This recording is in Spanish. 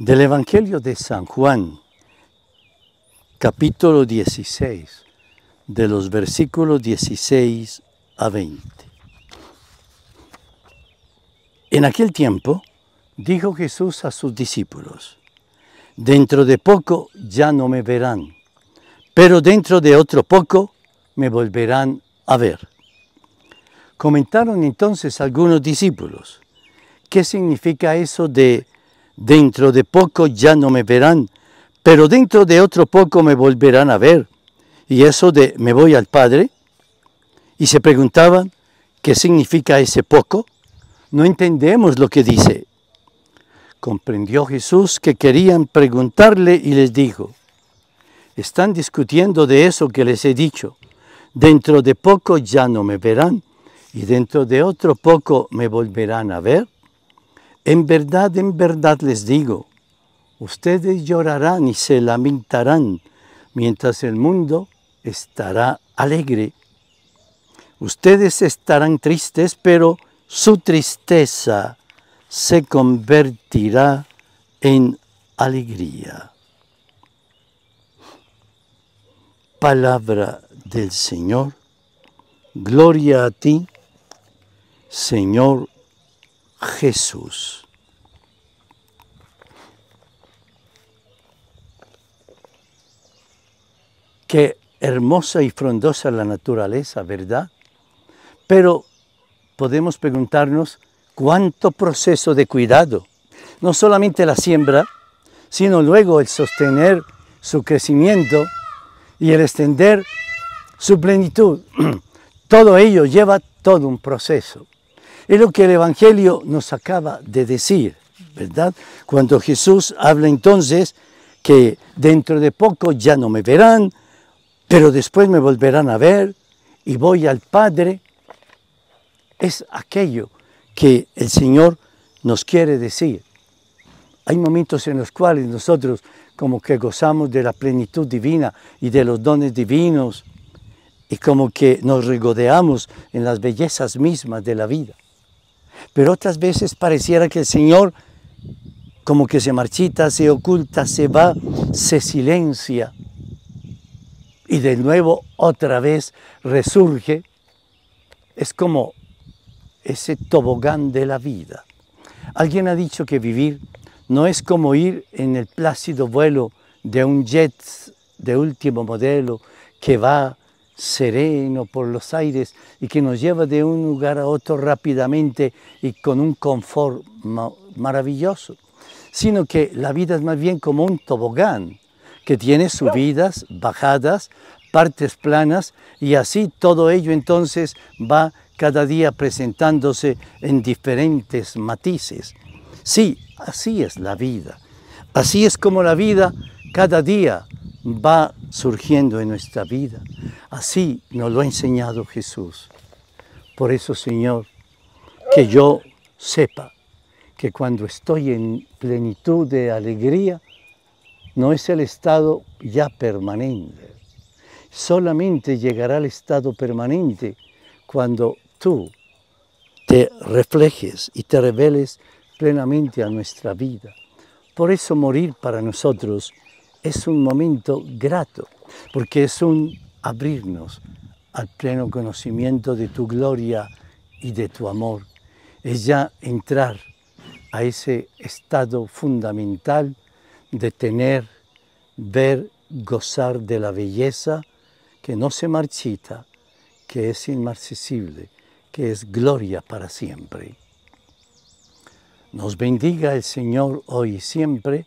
Del Evangelio de San Juan, capítulo 16, de los versículos 16 a 20. En aquel tiempo dijo Jesús a sus discípulos, dentro de poco ya no me verán, pero dentro de otro poco me volverán a ver. Comentaron entonces algunos discípulos, ¿qué significa eso de Dentro de poco ya no me verán, pero dentro de otro poco me volverán a ver. Y eso de me voy al Padre. Y se preguntaban, ¿qué significa ese poco? No entendemos lo que dice. Comprendió Jesús que querían preguntarle y les dijo, están discutiendo de eso que les he dicho. Dentro de poco ya no me verán y dentro de otro poco me volverán a ver. En verdad, en verdad les digo, ustedes llorarán y se lamentarán, mientras el mundo estará alegre. Ustedes estarán tristes, pero su tristeza se convertirá en alegría. Palabra del Señor. Gloria a ti, Señor Jesús. Qué hermosa y frondosa la naturaleza, ¿verdad? Pero podemos preguntarnos cuánto proceso de cuidado, no solamente la siembra, sino luego el sostener su crecimiento y el extender su plenitud. Todo ello lleva todo un proceso. Es lo que el Evangelio nos acaba de decir, ¿verdad? Cuando Jesús habla entonces que dentro de poco ya no me verán, pero después me volverán a ver y voy al Padre, es aquello que el Señor nos quiere decir. Hay momentos en los cuales nosotros como que gozamos de la plenitud divina y de los dones divinos y como que nos regodeamos en las bellezas mismas de la vida. Pero otras veces pareciera que el Señor como que se marchita, se oculta, se va, se silencia. Y de nuevo, otra vez, resurge. Es como ese tobogán de la vida. Alguien ha dicho que vivir no es como ir en el plácido vuelo de un jet de último modelo que va sereno por los aires y que nos lleva de un lugar a otro rápidamente y con un confort maravilloso, sino que la vida es más bien como un tobogán que tiene subidas, bajadas, partes planas y así todo ello entonces va cada día presentándose en diferentes matices. Sí, así es la vida. Así es como la vida cada día va surgiendo en nuestra vida. Así nos lo ha enseñado Jesús. Por eso, Señor, que yo sepa que cuando estoy en plenitud de alegría, no es el estado ya permanente. Solamente llegará al estado permanente cuando tú te reflejes y te reveles plenamente a nuestra vida. Por eso morir para nosotros es un momento grato, porque es un abrirnos al pleno conocimiento de tu gloria y de tu amor. Es ya entrar a ese estado fundamental de tener, ver, gozar de la belleza que no se marchita, que es inmarcesible, que es gloria para siempre. Nos bendiga el Señor hoy y siempre